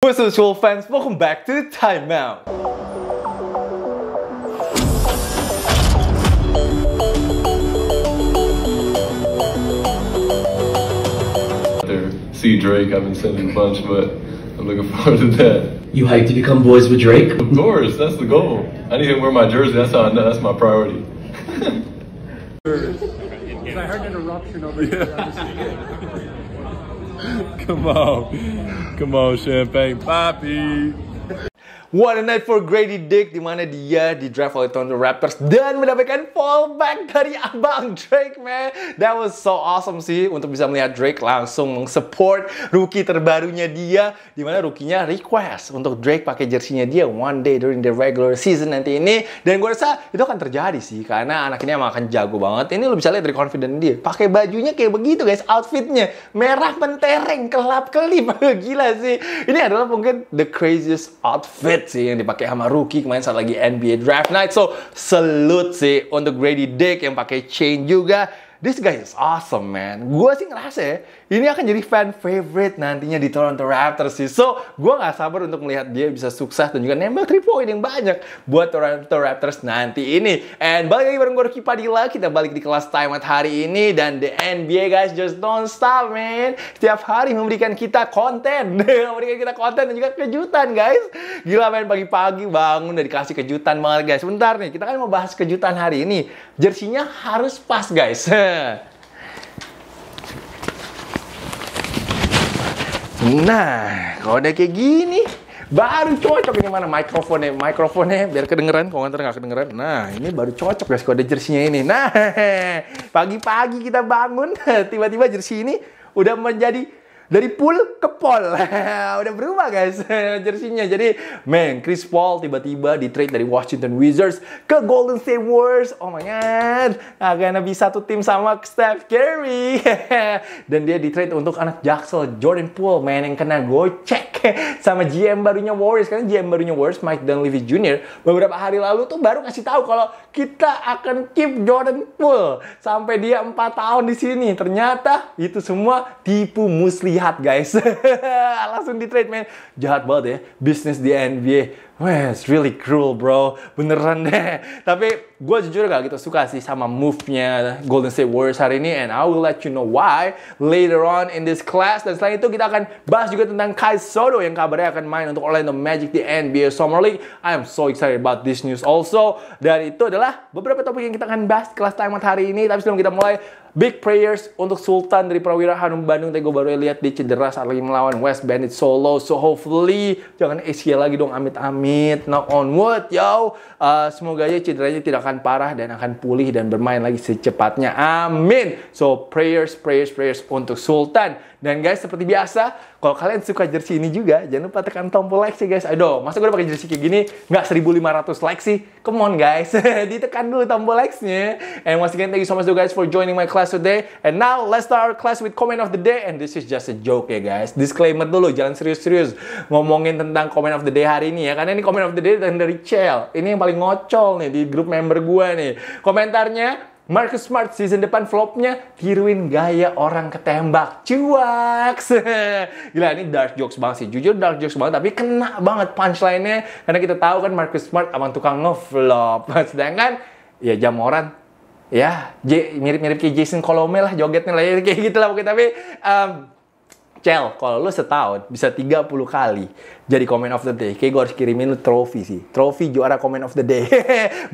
What's up school fans, welcome back to the timeout. See Drake, I've been sending a bunch, but I'm looking forward to that. You hyped to become boys with Drake? Of course, that's the goal. I need to wear my jersey, that's how I know, that's my priority. I heard an eruption over here. Come on. Come on, Champagne Poppy. One a Night for Grady Dick di mana dia di draft oleh Toronto Raptors dan mendapatkan fallback dari abang Drake man. That was so awesome sih untuk bisa melihat Drake langsung mengsupport rookie terbarunya dia di mana rukinya request untuk Drake pakai jersinya dia one day during the regular season nanti ini dan gue rasa itu akan terjadi sih karena anak ini emang akan jago banget. Ini lo bisa lihat dari confident dia. Pakai bajunya kayak begitu guys, outfitnya merah mentereng, kelap kelip. Gila sih. Ini adalah mungkin the craziest outfit Jet sih yang dipakai sama rookie kemarin saat lagi NBA Draft Night. So, salute sih untuk Grady Dick yang pakai chain juga this guy is awesome man. Gue sih ngerasa ya, ini akan jadi fan favorite nantinya di Toronto Raptors sih. So, gue gak sabar untuk melihat dia bisa sukses dan juga nembak 3 point yang banyak buat Toronto Raptors nanti ini. And balik lagi bareng gue Ruki Padilla, kita balik di kelas time at hari ini dan the NBA guys just don't stop man. Setiap hari memberikan kita konten, memberikan kita konten dan juga kejutan guys. Gila main pagi-pagi bangun dan dikasih kejutan banget guys. Bentar nih, kita kan mau bahas kejutan hari ini. Jersinya harus pas guys. Nah, kalau udah kayak gini, baru cocok ini mana mikrofonnya, mikrofonnya biar kedengeran, kalau nanti nggak kedengeran. Nah, ini baru cocok guys kalau ada jersinya ini. Nah, pagi-pagi kita bangun, tiba-tiba jersi ini udah menjadi dari pool ke Paul. Udah berubah guys jersinya. Jadi, man, Chris Paul tiba-tiba di trade dari Washington Wizards ke Golden State Warriors. Oh my god, agak nabi satu tim sama Steph Curry. Dan dia di trade untuk anak Jaksel Jordan Poole, man yang kena gocek sama GM barunya Warriors. Karena GM barunya Warriors Mike Dunleavy Jr. beberapa hari lalu tuh baru kasih tahu kalau kita akan keep Jordan Poole sampai dia empat tahun di sini. Ternyata itu semua tipu muslihat jihad guys. Langsung di trade man. Jahat banget ya bisnis di NBA. Wah, it's really cruel bro. Beneran deh. Tapi gue jujur gak gitu suka sih sama move-nya Golden State Warriors hari ini. And I will let you know why later on in this class. Dan selain itu kita akan bahas juga tentang Kai Soto yang kabarnya akan main untuk Orlando Magic di NBA Summer League. I am so excited about this news also. Dan itu adalah beberapa topik yang kita akan bahas kelas timeout hari ini. Tapi sebelum kita mulai, Big prayers untuk Sultan dari Prawira Hanum Bandung. Tadi baru lihat dia cedera saat lagi melawan West Bandit Solo. So hopefully jangan ACL lagi dong. Amit-amit. Knock on wood, yo. Uh, semoga aja cederanya tidak akan parah dan akan pulih dan bermain lagi secepatnya. Amin. So prayers, prayers, prayers untuk Sultan. Dan guys seperti biasa, kalau kalian suka jersey ini juga, jangan lupa tekan tombol like sih guys. Aduh, masa gue udah pakai jersey kayak gini nggak 1.500 like sih? Come on guys, ditekan dulu tombol likes-nya. And once again, thank you so much guys for joining my class class today. And now let's start our class with comment of the day. And this is just a joke ya guys. Disclaimer dulu, jangan serius-serius ngomongin tentang comment of the day hari ini ya. Karena ini comment of the day dari Chell. Ini yang paling ngocol nih di grup member gue nih. Komentarnya Marcus Smart season depan flopnya tiruin gaya orang ketembak cuak gila ini dark jokes banget sih jujur dark jokes banget tapi kena banget punchline-nya karena kita tahu kan Marcus Smart abang tukang ngeflop sedangkan ya Jamoran ya mirip-mirip kayak Jason Colome lah jogetnya lah ya, kayak gitu lah mungkin tapi um, Cel, kalau lu setahun bisa 30 kali jadi comment of the day. Kayak gue harus kirimin lu trofi sih. Trofi juara comment of the day.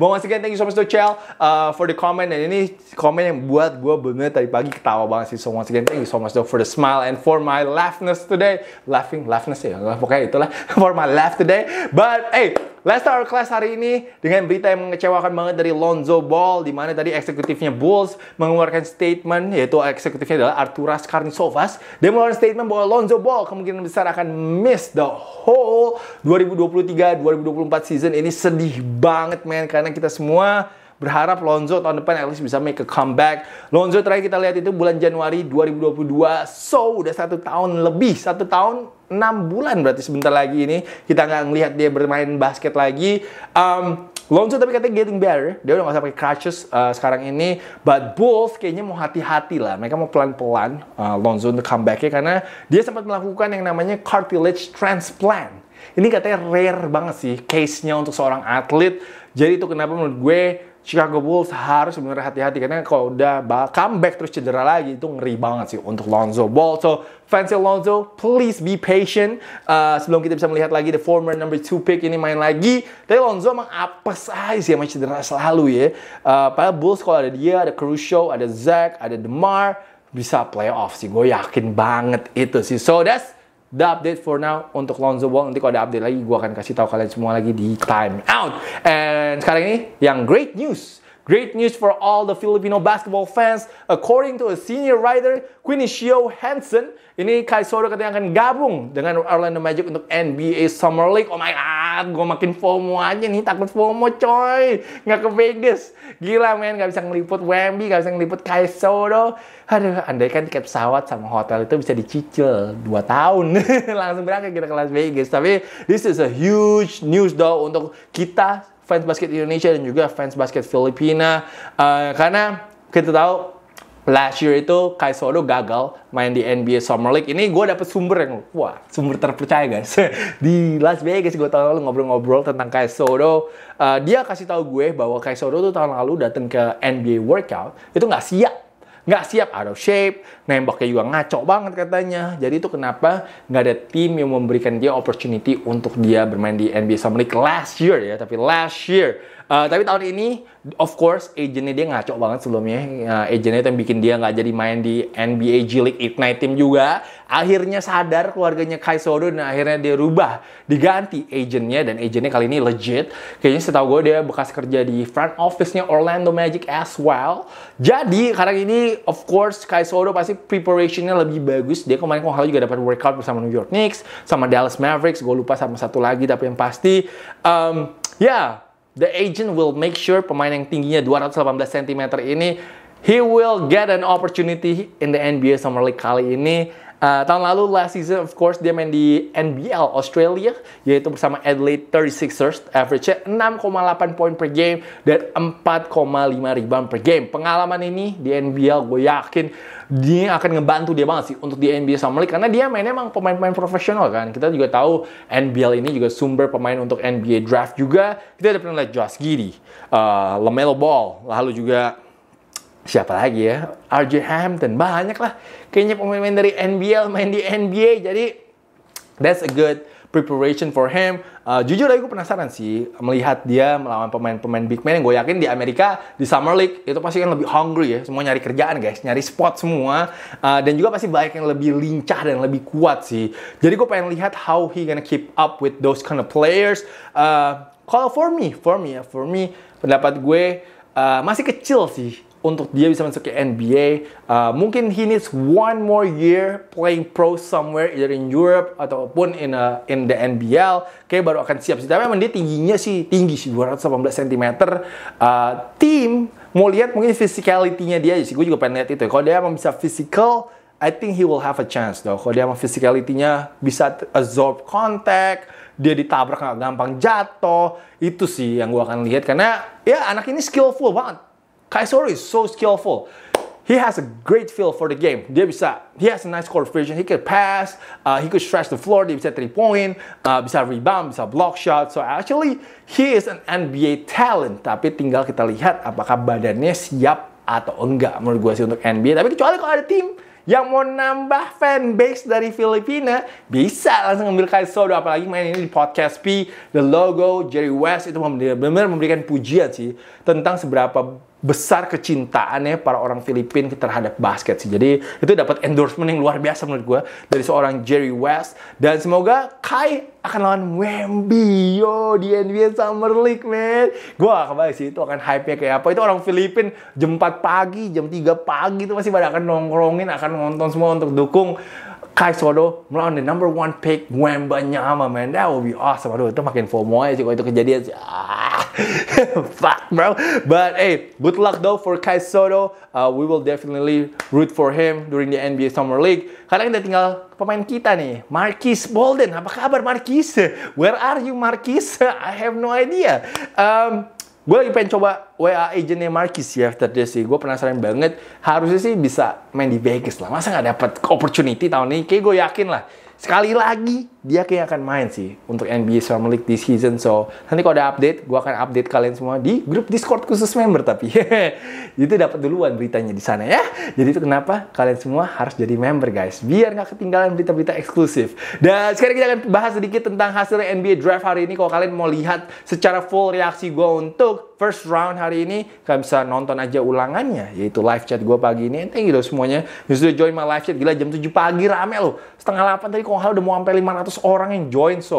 Bang once again, thank you so much to Cel uh, for the comment. Dan ini comment yang buat gue bener tadi pagi ketawa banget sih. So once again, thank you so much though for the smile and for my laughness today. Laughing, laughness ya. Pokoknya itulah. for my laugh today. But, hey, Leicester our Class hari ini dengan berita yang mengecewakan banget dari Lonzo Ball di mana tadi eksekutifnya Bulls mengeluarkan statement yaitu eksekutifnya adalah Arturas Karnisovas dia mengeluarkan statement bahwa Lonzo Ball kemungkinan besar akan miss the whole 2023-2024 season ini sedih banget men karena kita semua berharap Lonzo tahun depan at least bisa make a comeback. Lonzo terakhir kita lihat itu bulan Januari 2022. So, udah satu tahun lebih, satu tahun 6 bulan berarti sebentar lagi ini kita nggak ngelihat dia bermain basket lagi. Um, Lonzo tapi katanya getting better, dia udah nggak usah pakai crutches uh, sekarang ini. But Bulls kayaknya mau hati-hati lah, mereka mau pelan-pelan uh, Lonzo untuk comeback nya karena dia sempat melakukan yang namanya cartilage transplant. Ini katanya rare banget sih case-nya untuk seorang atlet. Jadi itu kenapa menurut gue Chicago Bulls harus benar hati-hati karena kalau udah comeback terus cedera lagi itu ngeri banget sih untuk Lonzo Ball. So fans Lonzo, please be patient. Uh, sebelum kita bisa melihat lagi the former number two pick ini main lagi, tapi Lonzo emang apa sih sih masih cedera selalu ya. Uh, padahal Bulls kalau ada dia, ada Caruso, ada Zach, ada Demar bisa playoff sih. Gue yakin banget itu sih. So that's the update for now untuk Lonzo Ball. Nanti kalau ada update lagi, gue akan kasih tahu kalian semua lagi di time out. And sekarang ini yang great news Great news for all the Filipino basketball fans. According to a senior writer, Quinicio Hansen, ini Kai Soto katanya akan gabung dengan Orlando Magic untuk NBA Summer League. Oh my god, gue makin FOMO aja nih, takut FOMO coy. Nggak ke Vegas. Gila men, nggak bisa ngeliput Wemby, nggak bisa ngeliput Kai Soto. Aduh, andai kan tiket pesawat sama hotel itu bisa dicicil 2 tahun. Langsung berangkat kita ke Las Vegas. Tapi this is a huge news though untuk kita fans basket Indonesia dan juga fans basket Filipina uh, karena kita tahu last year itu Kai Sodo gagal main di NBA Summer League. Ini gue dapet sumber yang, wah, sumber terpercaya guys. di Las Vegas gue tahun lalu ngobrol-ngobrol tentang Kai Sodo. Uh, dia kasih tahu gue bahwa Kai Sodo tuh tahun lalu datang ke NBA Workout, itu nggak siap nggak siap out of shape nembaknya juga ngaco banget katanya jadi itu kenapa nggak ada tim yang memberikan dia opportunity untuk dia bermain di NBA Summer League last year ya tapi last year Uh, tapi tahun ini, of course, agentnya dia ngaco banget sebelumnya. Uh, agentnya itu yang bikin dia nggak jadi main di NBA G League Ignite Team juga. Akhirnya sadar keluarganya Kai Sodo dan akhirnya dia rubah. Diganti agentnya dan agentnya kali ini legit. Kayaknya setahu gue dia bekas kerja di front office-nya Orlando Magic as well. Jadi, karena ini, of course, Kai Sodo pasti preparation-nya lebih bagus. Dia kemarin kalau juga dapat workout bersama New York Knicks, sama Dallas Mavericks. Gue lupa sama satu lagi, tapi yang pasti, um, ya, the agent will make sure pemain yang tingginya 218 cm ini he will get an opportunity in the NBA Summer League kali ini Eh, tahun lalu last season of course dia main di NBL Australia yaitu bersama Adelaide 36ers average 6,8 poin per game dan 4,5 rebound per game. Pengalaman ini di NBL gue yakin dia akan ngebantu dia banget sih untuk di NBA Summer League karena dia mainnya emang pemain-pemain profesional kan. Kita juga tahu NBL ini juga sumber pemain untuk NBA draft juga. Kita ada pernah lihat Josh Giddy, uh, eh, LaMelo Ball, lalu juga siapa lagi ya? RJ Hampton, banyak lah. Kayaknya pemain pemain dari NBL main di NBA, jadi that's a good preparation for him. Uh, jujur aja gue penasaran sih melihat dia melawan pemain-pemain big man yang gue yakin di Amerika di Summer League itu pasti kan lebih hungry ya, semua nyari kerjaan guys, nyari spot semua uh, dan juga pasti banyak yang lebih lincah dan lebih kuat sih. Jadi gue pengen lihat how he gonna keep up with those kind of players. Uh, kalau for me, for me ya, for me pendapat gue Eh, masih kecil sih untuk dia bisa masuk ke NBA. Uh, eh, mungkin he needs one more year playing pro somewhere either in Europe ataupun in a, eh, in the NBL. Kayak baru akan siap sih. Tapi emang dia tingginya sih tinggi sih 218 cm. Uh, tim mau lihat mungkin physicality-nya dia sih. Gue juga pengen lihat itu. Kalau dia emang bisa physical, I think he will have a chance though. Kalau dia emang physicality-nya bisa absorb contact, dia ditabrak nggak gampang jatuh itu sih yang gue akan lihat karena ya anak ini skillful banget Kaisori is so skillful he has a great feel for the game. Dia bisa, he has a nice court vision. He can pass, uh, he could stretch the floor. Dia bisa three point, uh, bisa rebound, bisa block shot. So actually, he is an NBA talent. Tapi tinggal kita lihat apakah badannya siap atau enggak menurut gue sih untuk NBA. Tapi kecuali kalau ada tim yang mau nambah fanbase dari Filipina bisa langsung ambil Kaisodo apalagi main ini di podcast P the logo Jerry West itu benar-benar memberikan pujian sih tentang seberapa besar kecintaannya para orang Filipina terhadap basket sih. Jadi itu dapat endorsement yang luar biasa menurut gue dari seorang Jerry West dan semoga Kai akan lawan Wemby yo di NBA Summer League man gue gak kembali sih itu akan hype nya kayak apa itu orang Filipin jam 4 pagi jam 3 pagi itu masih pada akan nongkrongin akan nonton semua untuk dukung Kai Sodo melawan the number one pick Wemba Nyama man that will be awesome aduh itu makin FOMO aja sih kalau itu kejadian sih ah. Fuck, bro. But hey, good luck though for Kai Soto. Uh, we will definitely root for him during the NBA Summer League. Karena kita tinggal pemain kita nih, Marquis Bolden. Apa kabar Marquis? Where are you Marquis? I have no idea. Um, gue lagi pengen coba WA agentnya Marquis ya after this sih. Gue penasaran banget. Harusnya sih bisa main di Vegas lah. Masa nggak dapat opportunity tahun ini? Kayak gue yakin lah. Sekali lagi dia kayaknya akan main sih untuk NBA Summer League this season. So, nanti kalau ada update, gue akan update kalian semua di grup Discord khusus member tapi. itu dapat duluan beritanya di sana ya. Jadi itu kenapa kalian semua harus jadi member guys. Biar nggak ketinggalan berita-berita eksklusif. Dan sekarang kita akan bahas sedikit tentang hasil NBA Draft hari ini. Kalau kalian mau lihat secara full reaksi gue untuk first round hari ini, kalian bisa nonton aja ulangannya. Yaitu live chat gue pagi ini. Thank you loh semuanya. Justru join my live chat. Gila jam 7 pagi rame loh. Setengah 8 tadi kalau udah mau sampai 500 seorang orang yang join so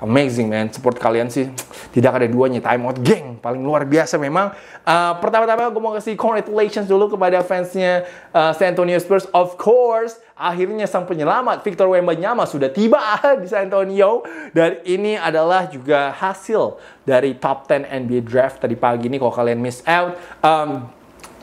amazing man support kalian sih tidak ada duanya time out geng paling luar biasa memang uh, pertama-tama gue mau kasih congratulations dulu kepada fansnya uh, San Antonio Spurs of course akhirnya sang penyelamat Victor Wembanyama sudah tiba di San Antonio dan ini adalah juga hasil dari top 10 NBA draft tadi pagi ini kalau kalian miss out um,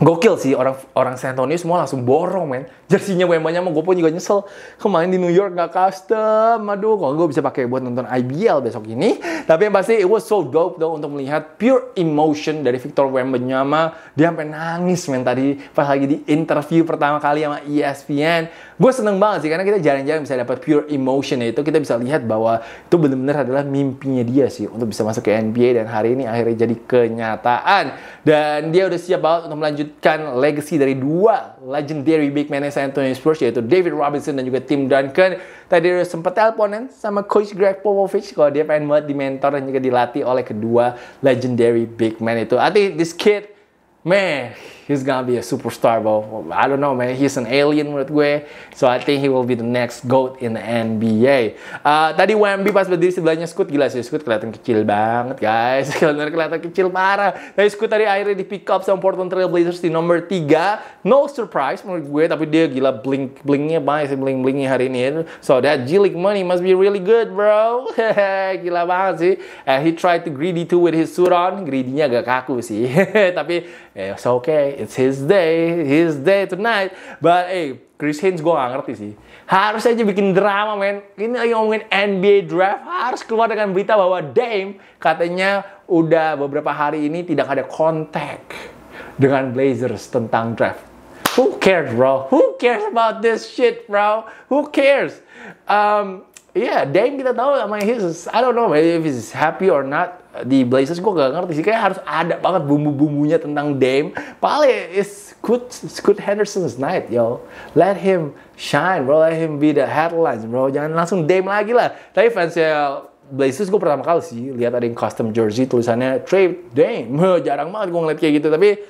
Gokil sih orang orang San Antonio semua langsung borong men. Jersinya Wembanya mau gue pun juga nyesel. Kemarin di New York gak custom. Aduh kalau gue bisa pakai buat nonton IBL besok ini. Tapi yang pasti it was so dope dong untuk melihat pure emotion dari Victor Wembanyama. Dia sampai nangis men tadi pas lagi di interview pertama kali sama ESPN. Gue seneng banget sih karena kita jarang-jarang bisa dapat pure emotion itu kita bisa lihat bahwa itu benar-benar adalah mimpinya dia sih untuk bisa masuk ke NBA dan hari ini akhirnya jadi kenyataan. Dan dia udah siap banget untuk melanjut melanjutkan legacy dari dua legendary big man San Antonio Spurs yaitu David Robinson dan juga Tim Duncan. Tadi dia sempat teleponan sama coach Greg Popovich kalau dia pengen banget mentor dan juga dilatih oleh kedua legendary big man itu. I this kid, man, he's gonna be a superstar, bro. I don't know, man. He's an alien menurut gue. So I think he will be the next GOAT in the NBA. Uh, tadi Wemby pas berdiri sebelahnya Scoot. Gila sih, Scoot kelihatan kecil banget, guys. Kelihatan kelihatan kecil parah. Tapi Scoot tadi akhirnya di pick up sama Portland Trail Blazers di nomor 3. No surprise menurut gue, tapi dia gila blink-blinknya banget sih bling-blingnya hari ini. So that G money must be really good, bro. gila banget sih. And he tried to greedy too with his suit on. Greedy-nya agak kaku sih. tapi, eh, it's okay it's his day, his day tonight. But hey, Chris Haynes gue gak ngerti sih. Harus aja bikin drama men. Ini lagi ngomongin NBA draft harus keluar dengan berita bahwa Dame katanya udah beberapa hari ini tidak ada kontak dengan Blazers tentang draft. Who cares, bro? Who cares about this shit, bro? Who cares? Um, yeah, Dame kita tahu sama his, I don't know if he's happy or not di Blazers gue gak ngerti sih kayak harus ada banget bumbu-bumbunya tentang Dame paling is good good Henderson's night yo let him shine bro let him be the headlines bro jangan langsung Dame lagi lah tapi fans ya Blazers gue pertama kali sih lihat ada yang custom jersey tulisannya trade Dame jarang banget gue ngeliat kayak gitu tapi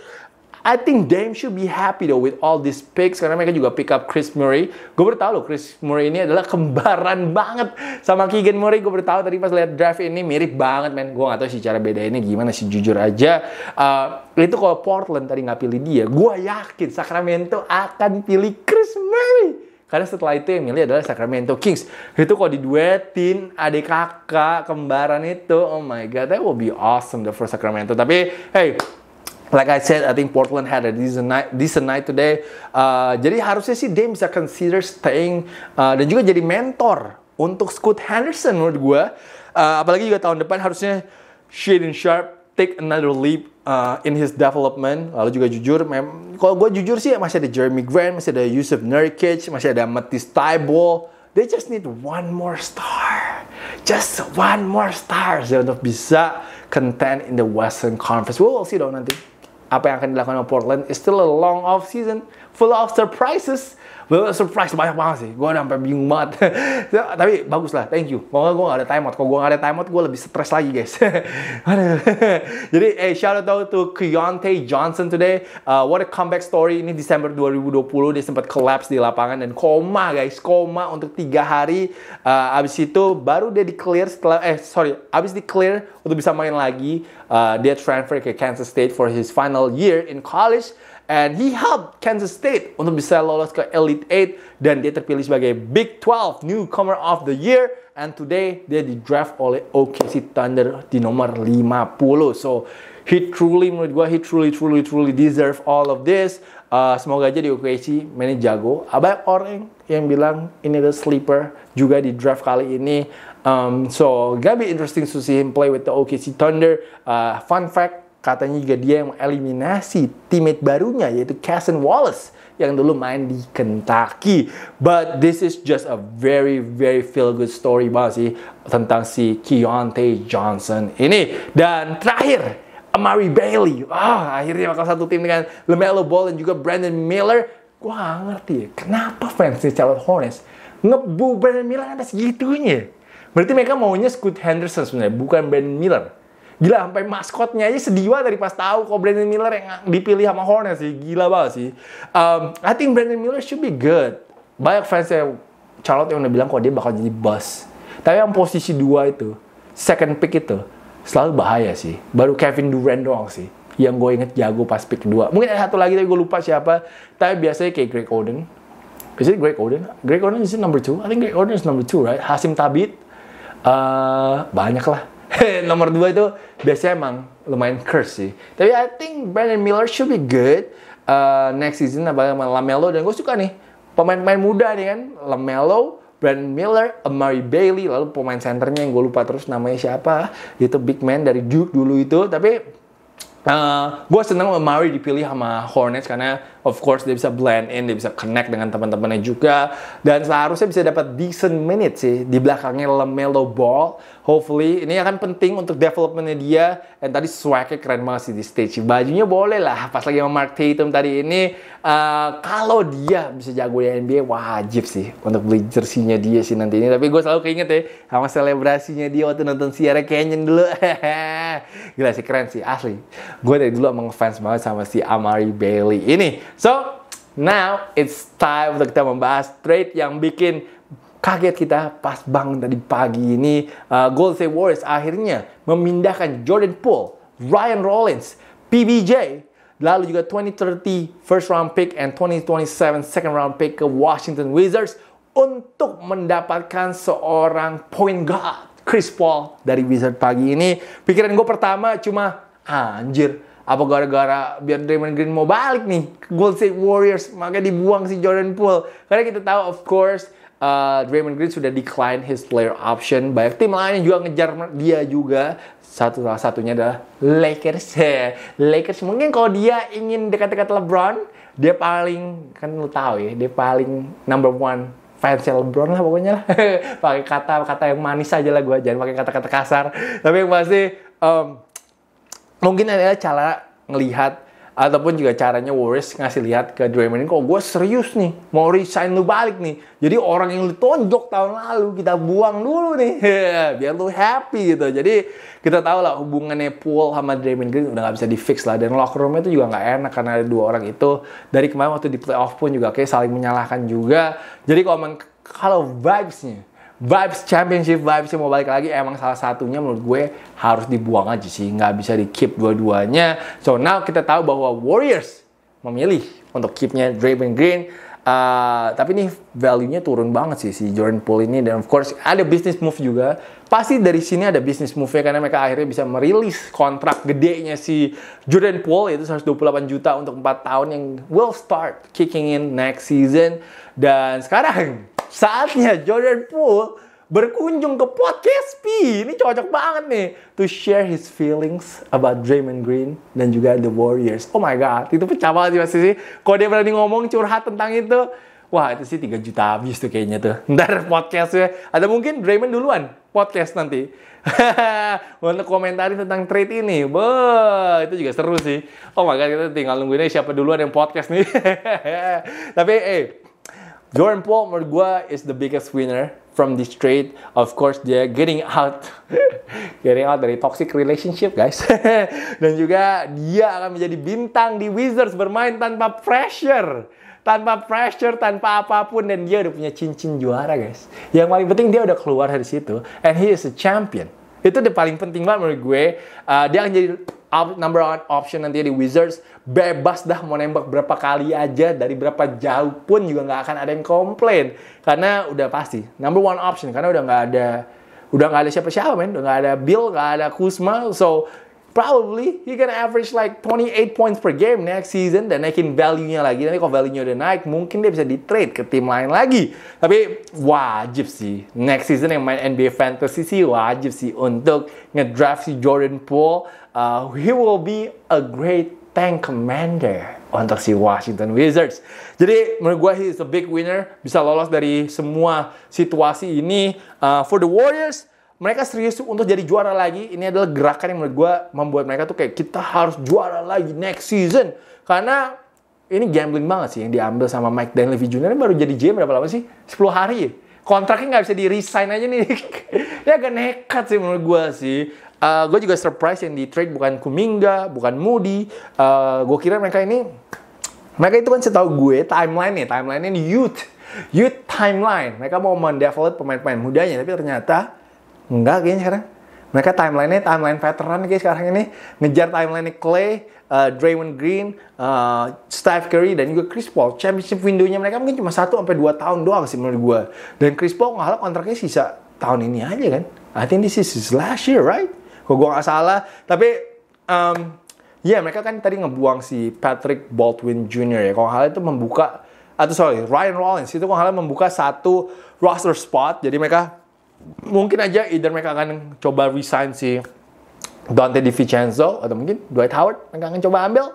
I think Dame should be happy though with all these picks karena mereka juga pick up Chris Murray. Gue bertahu loh Chris Murray ini adalah kembaran banget sama Keegan Murray. Gue bertahu tadi pas lihat draft ini mirip banget men. Gue gak tahu sih cara bedainnya gimana sih jujur aja. Uh, itu kalau Portland tadi nggak pilih dia, gue yakin Sacramento akan pilih Chris Murray. Karena setelah itu yang milih adalah Sacramento Kings. Itu kalau diduetin adik kakak kembaran itu, oh my god, that will be awesome the first Sacramento. Tapi hey, Like I said, I think Portland had a decent night, decent night today. Uh, jadi harusnya sih Dame bisa consider staying uh, dan juga jadi mentor untuk Scott Henderson menurut gue. Uh, apalagi juga tahun depan harusnya Shaden Sharp take another leap uh, in his development. Lalu juga jujur, kalau gue jujur sih masih ada Jeremy Grant, masih ada Yusuf Nurkic, masih ada Matisse Tybal. They just need one more star. Just one more star untuk bisa content in the Western Conference. We'll see dong nanti apa yang akan dilakukan oleh Portland is still a long off season full of surprises gue surprise banyak banget sih gue sampai bingung banget ya, tapi bagus lah thank you kalau gue gak ada timeout kalau gue gak ada timeout gue lebih stress lagi guys jadi eh shout out to Keontae Johnson today uh, what a comeback story ini Desember 2020 dia sempat collapse di lapangan dan koma guys koma untuk tiga hari uh, abis itu baru dia di clear setelah eh sorry abis di clear untuk bisa main lagi uh, dia transfer ke Kansas State for his final year in college And he helped Kansas State untuk bisa lolos ke Elite Eight dan dia terpilih sebagai Big 12 Newcomer of the Year. And today dia di draft oleh OKC Thunder di nomor 50. So he truly menurut gue he truly truly truly deserve all of this. Uh, semoga aja di OKC mainnya jago. Ada ah, orang yang bilang ini the sleeper juga di draft kali ini. Um, so gonna be interesting to see him play with the OKC Thunder. Uh, fun fact, Katanya juga dia yang mengeliminasi teammate barunya yaitu Cason Wallace yang dulu main di Kentucky. But this is just a very very feel good story banget sih tentang si Keontae Johnson ini. Dan terakhir Amari Bailey. Wah, akhirnya bakal satu tim dengan LaMelo Ball dan juga Brandon Miller. Gua gak ngerti ya, kenapa fans si Charlotte Hornets ngebu Brandon Miller sampai segitunya. Berarti mereka maunya Scoot Henderson sebenarnya, bukan Brandon Miller. Gila sampai maskotnya aja sedih banget dari pas tahu kok Brandon Miller yang dipilih sama Hornets sih. Gila banget sih. Um, I think Brandon Miller should be good. Banyak fans yang Charlotte yang udah bilang kok dia bakal jadi bus. Tapi yang posisi dua itu, second pick itu, selalu bahaya sih. Baru Kevin Durant doang sih. Yang gue inget jago pas pick kedua. Mungkin ada satu lagi tapi gue lupa siapa. Tapi biasanya kayak Greg Oden. Is it Greg Oden? Greg Oden is it number two? I think Greg Oden is number two, right? Hasim Tabit. Uh, banyak lah nomor dua itu biasanya emang lumayan curse sih. Tapi I think Brandon Miller should be good uh, next season apalagi sama Lamelo dan gue suka nih pemain-pemain muda nih kan Lamelo, Brandon Miller, Amari Bailey lalu pemain centernya yang gue lupa terus namanya siapa itu big man dari Duke dulu itu tapi Uh, gue seneng Amari dipilih sama Hornets karena Of course dia bisa blend in, dia bisa connect dengan teman-temannya juga. Dan seharusnya bisa dapat decent minute sih di belakangnya Lamelo Ball. Hopefully ini akan penting untuk developmentnya dia. Dan tadi swagnya keren banget sih di stage. Bajunya boleh lah. Pas lagi sama Mark Tatum tadi ini, uh, kalau dia bisa jago di NBA wajib sih untuk beli jersinya dia sih nanti ini. Tapi gue selalu keinget ya sama selebrasinya dia waktu nonton Sierra Canyon dulu. Gila sih keren sih asli. Gue dari dulu emang fans banget sama si Amari Bailey ini So, now it's time untuk kita membahas trade yang bikin kaget kita pas bangun tadi pagi ini uh, Golden State Warriors akhirnya memindahkan Jordan Poole, Ryan Rollins, PBJ, lalu juga 2030 first round pick and 2027 second round pick ke Washington Wizards untuk mendapatkan seorang point guard Chris Paul dari Wizard pagi ini. Pikiran gue pertama cuma ah, anjir apa gara-gara biar Draymond Green mau balik nih ke Golden State Warriors makanya dibuang si Jordan Poole karena kita tahu of course uh, Draymond Green sudah decline his player option banyak tim lain juga ngejar dia juga satu salah satunya adalah Lakers Lakers mungkin kalau dia ingin dekat-dekat LeBron dia paling kan lu tahu ya dia paling number one fans LeBron lah pokoknya lah pakai kata-kata yang manis aja lah gue jangan pakai kata-kata kasar tapi yang pasti um, mungkin adalah cara ngelihat ataupun juga caranya Warriors ngasih lihat ke Draymond ini kok gue serius nih mau resign lu balik nih jadi orang yang lu tonjok tahun lalu kita buang dulu nih biar lu happy gitu jadi kita tahu lah hubungannya Paul sama Draymond Green udah nggak bisa di fix lah dan locker roomnya itu juga nggak enak karena ada dua orang itu dari kemarin waktu di playoff pun juga kayak saling menyalahkan juga jadi kalau kalau vibesnya vibes championship vibes yang mau balik lagi emang salah satunya menurut gue harus dibuang aja sih nggak bisa di keep dua-duanya so now kita tahu bahwa Warriors memilih untuk keepnya Draymond Green Uh, tapi nih value-nya turun banget sih si Jordan Poole ini dan of course ada business move juga. Pasti dari sini ada business move-nya karena mereka akhirnya bisa merilis kontrak gedenya si Jordan Poole yaitu 128 juta untuk 4 tahun yang will start kicking in next season dan sekarang Saatnya Jordan Poole berkunjung ke podcast P. Ini cocok banget nih to share his feelings about Draymond Green dan juga the Warriors. Oh my god, itu pecah banget sih pasti sih. Kalau dia berani ngomong curhat tentang itu, wah itu sih 3 juta habis tuh kayaknya tuh. Ntar podcastnya, ada mungkin Draymond duluan podcast nanti. Untuk komentarin tentang trade ini, Beuh, itu juga seru sih. Oh my god, kita tinggal nungguin siapa duluan yang podcast nih. Tapi eh, Jordan Paul menurut gue is the biggest winner from this trade. Of course dia getting out, getting out dari toxic relationship guys. Dan juga dia akan menjadi bintang di Wizards bermain tanpa pressure tanpa pressure, tanpa apapun dan dia udah punya cincin juara guys. Yang paling penting dia udah keluar dari situ and he is a champion. Itu udah paling penting banget menurut gue. Uh, dia akan jadi number one option nanti di Wizards. Bebas dah mau nembak berapa kali aja dari berapa jauh pun juga nggak akan ada yang komplain karena udah pasti number one option karena udah nggak ada udah nggak ada siapa-siapa men, udah nggak ada Bill, nggak ada Kuzma, so probably he can average like 28 points per game next season dan naikin value-nya lagi. Nanti kalau value-nya udah naik, mungkin dia bisa di-trade ke tim lain lagi. Tapi wajib sih next season yang main NBA Fantasy sih wajib sih untuk ngedraft si Jordan Poole. Uh, he will be a great tank commander untuk si Washington Wizards. Jadi menurut gue he is a big winner, bisa lolos dari semua situasi ini. Uh, for the Warriors, mereka serius untuk jadi juara lagi. Ini adalah gerakan yang menurut gue membuat mereka tuh kayak kita harus juara lagi next season. Karena ini gambling banget sih yang diambil sama Mike Dan Levy Jr. Ini baru jadi GM berapa lama sih? 10 hari ya? Kontraknya nggak bisa di-resign aja nih. Ini agak nekat sih menurut gue sih. Uh, eh, gue juga surprise yang di trade bukan Kuminga, bukan Moody. Uh, eh, gue kira mereka ini, mereka itu kan setahu gue timeline nih, timeline ini youth, youth timeline. Mereka mau mendevelop pemain-pemain mudanya, tapi ternyata Enggak kayaknya sekarang. Mereka timeline-nya timeline veteran kayak sekarang ini ngejar timeline Clay, uh, Draymond Green, uh, Steph Curry dan juga Chris Paul. Championship window-nya mereka mungkin cuma 1 sampai 2 tahun doang sih menurut gue. Dan Chris Paul ngalah kontraknya sisa tahun ini aja kan. I think this is his last year, right? Kalau gue gak salah. Tapi um, ya yeah, mereka kan tadi ngebuang si Patrick Baldwin Jr. ya. Kalau hal itu membuka atau sorry Ryan Rollins itu kalau hal membuka satu roster spot. Jadi mereka mungkin aja either mereka akan coba resign si Dante DiVincenzo atau mungkin Dwight Howard mereka akan coba ambil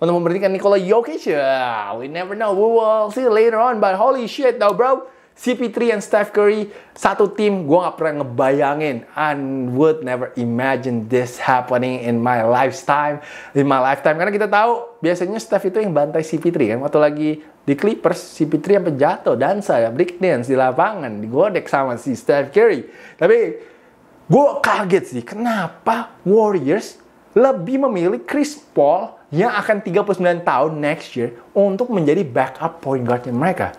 untuk memberhentikan Nikola Jokic. Yeah, we never know. We will see later on. But holy shit, though, bro. CP3 and Steph Curry satu tim gue nggak pernah ngebayangin I would never imagine this happening in my lifetime in my lifetime karena kita tahu biasanya Steph itu yang bantai CP3 kan waktu lagi di Clippers CP3 sampai jatuh dansa ya dance di lapangan digodek sama si Steph Curry tapi gue kaget sih kenapa Warriors lebih memilih Chris Paul yang akan 39 tahun next year untuk menjadi backup point guardnya mereka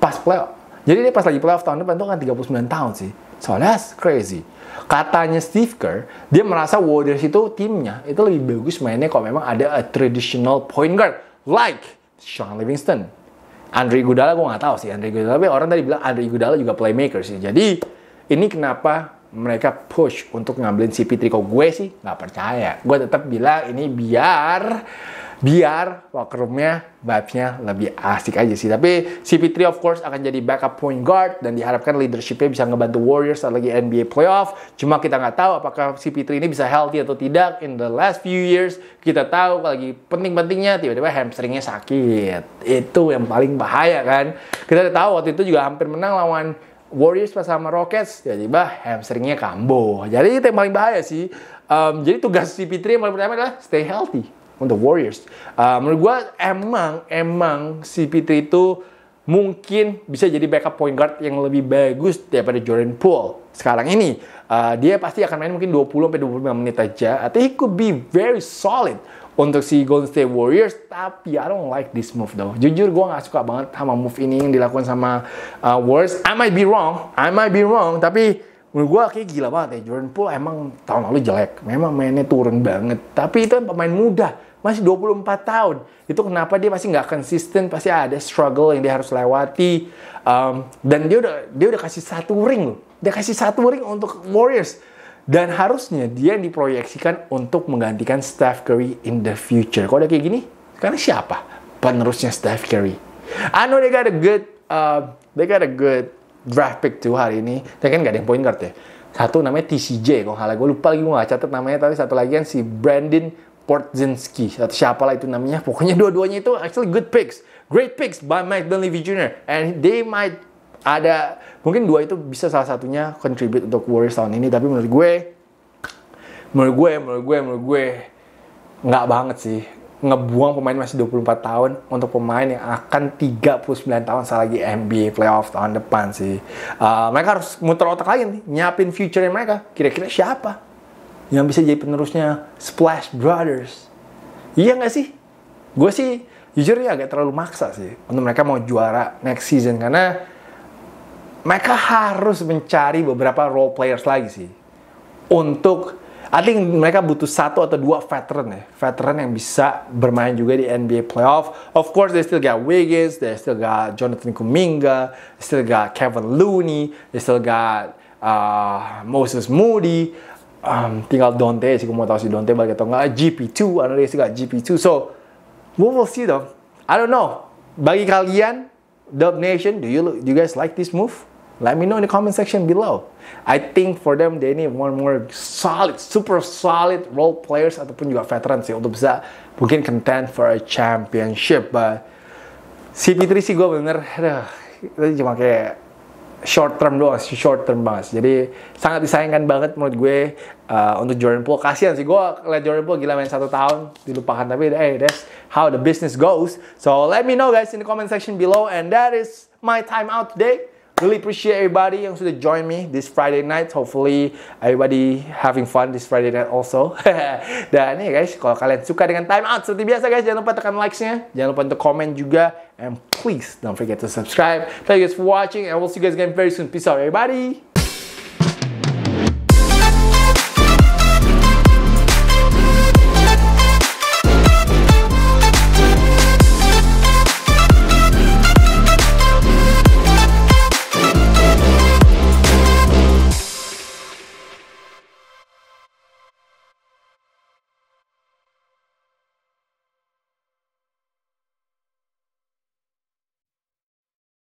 pas playoff jadi dia pas lagi playoff tahun depan itu kan 39 tahun sih. So that's crazy. Katanya Steve Kerr, dia merasa Warriors itu timnya itu lebih bagus mainnya kalau memang ada a traditional point guard like Sean Livingston. Andre Iguodala gue nggak tahu sih Andre Iguodala, tapi orang tadi bilang Andre Iguodala juga playmaker sih. Jadi ini kenapa mereka push untuk ngambilin si Pitriko gue sih nggak percaya gue tetap bilang ini biar biar roomnya vibes lebih asik aja sih tapi CP3 of course akan jadi backup point guard dan diharapkan leadershipnya bisa ngebantu Warriors saat lagi NBA playoff cuma kita nggak tahu apakah CP3 ini bisa healthy atau tidak in the last few years kita tahu lagi penting-pentingnya tiba-tiba hamstringnya sakit itu yang paling bahaya kan kita tahu waktu itu juga hampir menang lawan Warriors pas sama Rockets tiba-tiba hamstringnya kambuh. Jadi itu yang paling bahaya sih. Um, jadi tugas si 3 yang paling pertama adalah stay healthy untuk Warriors. Uh, menurut gue emang emang si 3 itu mungkin bisa jadi backup point guard yang lebih bagus daripada Jordan Poole sekarang ini. Uh, dia pasti akan main mungkin 20 25 menit aja. Atau he could be very solid untuk si Golden State Warriors. Tapi I don't like this move though. Jujur gue nggak suka banget sama move ini yang dilakukan sama uh, Warriors. I might be wrong, I might be wrong. Tapi menurut gue kayak gila banget ya. Jordan Poole emang tahun lalu jelek. Memang mainnya turun banget. Tapi itu pemain muda masih 24 tahun. Itu kenapa dia masih nggak konsisten, pasti ada struggle yang dia harus lewati. Um, dan dia udah dia udah kasih satu ring loh. Dia kasih satu ring untuk Warriors dan harusnya dia diproyeksikan untuk menggantikan Steph Curry in the future. Kalau udah kayak gini, karena siapa penerusnya Steph Curry? I know they got a good, uh, they got a good draft pick tuh hari ini. Tapi kan gak ada yang point guard ya. Satu namanya TCJ, kalau nggak gue lupa lagi gue nggak catat namanya, tapi satu lagi kan si Brandon Satu atau lah itu namanya. Pokoknya dua-duanya itu actually good picks. Great picks by Mike Dunleavy Jr. And they might ada mungkin dua itu bisa salah satunya contribute untuk Warriors tahun ini tapi menurut gue menurut gue menurut gue menurut gue nggak banget sih ngebuang pemain masih 24 tahun untuk pemain yang akan 39 tahun setelah lagi NBA playoff tahun depan sih. Uh, mereka harus muter otak lain nih, nyiapin future mereka. Kira-kira siapa yang bisa jadi penerusnya Splash Brothers? Iya nggak sih? Gue sih jujur ya agak terlalu maksa sih untuk mereka mau juara next season karena mereka harus mencari beberapa role players lagi sih untuk I think mereka butuh satu atau dua veteran ya, veteran yang bisa bermain juga di NBA playoff. Of course, they still got Wiggins, they still got Jonathan Kuminga, they still got Kevin Looney, they still got uh, Moses Moody. Um, tinggal Dante sih, gue mau tahu si Dante balik atau enggak. GP2, I know they still got GP2. So, we will see though. I don't know. Bagi kalian, Dub Nation, do you do you guys like this move? Let me know in the comment section below. I think for them they need one more solid, super solid role players ataupun juga veteran sih untuk bisa mungkin contend for a championship. But CP3 sih gue bener, aduh, itu cuma kayak short term doang, short term banget. Jadi sangat disayangkan banget menurut gue uh, untuk Jordan Poole. Kasihan sih, gue liat Jordan Poole gila main satu tahun dilupakan. Tapi hey, that's how the business goes. So let me know guys in the comment section below. And that is my time out today. Really appreciate everybody yang sudah join me this Friday night. Hopefully everybody having fun this Friday night also. Dan ya guys, kalau kalian suka dengan time out seperti biasa guys, jangan lupa tekan likes-nya, jangan lupa untuk komen juga and please don't forget to subscribe. Thank you guys for watching and we'll see you guys again very soon. Peace out everybody.